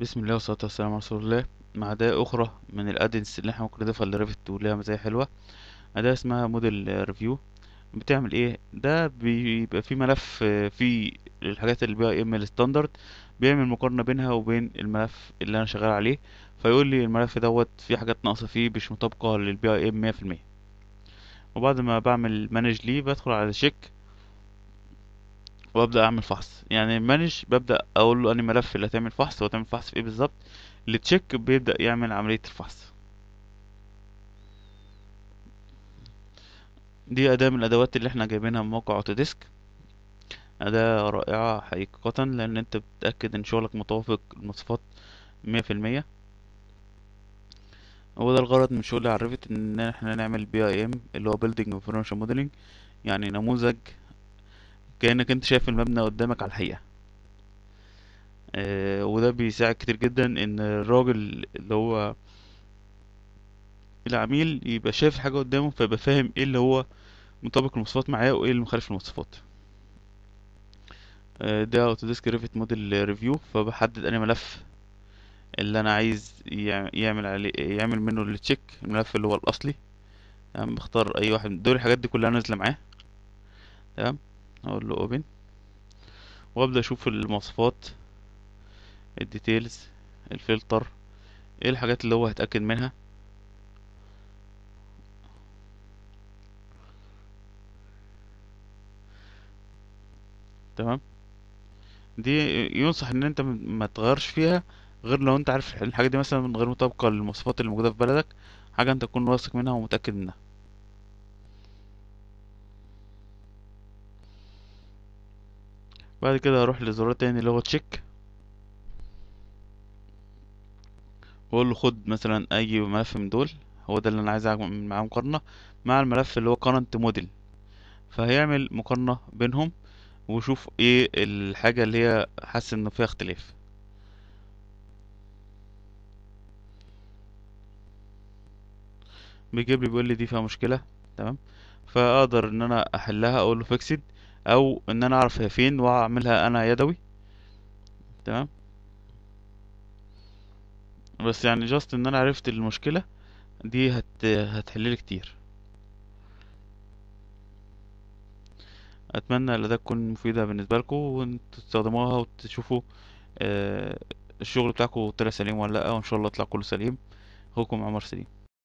بسم الله والصلاة والسلام على رسول الله مع أداة أخرى من الأدنس اللي احنا ممكن نضيفها لريفت وليها مزايا حلوة أداة اسمها موديل ريفيو بتعمل ايه ده بيبقى في ملف فيه الحاجات اللي بيها ام الستاندرد بيعمل مقارنة بينها وبين الملف اللي أنا شغال عليه فيقول لي الملف دوت فيه حاجات ناقصة فيه مش مطابقة للبي اي ام مية في المية وبعد ما بعمل مانج ليه بدخل على شيك وابدا أعمل فحص يعني مانج ببدأ أقول له أنهي ملف اللي هتعمل فحص وهتعمل فحص في إيه بالظبط التشيك بيبدأ يعمل عملية الفحص دي أداة من الأدوات اللي احنا جايبينها من موقع أوتوديسك أداة رائعة حقيقة لأن أنت بتتأكد إن شغلك متوافق المواصفات مية هو ده الغرض من شغل عرفت إن احنا نعمل بي اي ام اللي هو بيلدينج انفورميشن موديلنج يعني نموذج كأنك انت شايف المبنى قدامك على الحقيقة آه وده بيساعد كتير جدا ان الراجل اللي هو العميل يبقى شايف الحاجة قدامه فيبقى فاهم ايه اللي هو مطابق المواصفات معاه وايه اللي مخالف المواصفات آه ده اوتوديسك ريفت موديل ريفيو فبحدد انا ملف اللي انا عايز يعمل عليه يعمل منه التشيك الملف اللي هو الاصلي تمام بختار اي واحد دول الحاجات دي كلها نازله معاه تمام اقول له اوبن وابدا اشوف المواصفات الديتيلز الفلتر ايه الحاجات اللي هو هتاكد منها تمام دي ينصح ان انت ما تغيرش فيها غير لو انت عارف الحاجه دي مثلا من غير مطابقه للمواصفات اللي موجوده في بلدك حاجه انت تكون واثق منها ومتاكد منها بعد كده هروح لزرار تاني اللي هو تشيك واقول له خد مثلا اي ملف من دول هو ده اللي انا عايز اعمل معاه مقارنه مع الملف اللي هو current موديل فهيعمل مقارنه بينهم وشوف ايه الحاجه اللي هي حاسس انه فيها اختلاف بيجيب لي بيقول لي دي فيها مشكله تمام فاقدر ان انا احلها اقول له فيكسد او ان انا اعرف هي فين واعملها انا يدوي تمام بس يعني جاست ان انا عرفت المشكلة دي هت هتحللي كتير اتمنى ان ده تكون مفيدة بالنسبة لكم وانتوا تستخدموها وتشوفوا آه، الشغل بتاعكم طلع سليم ولا لا وان شاء الله يطلع كله سليم اخوكم عمر سليم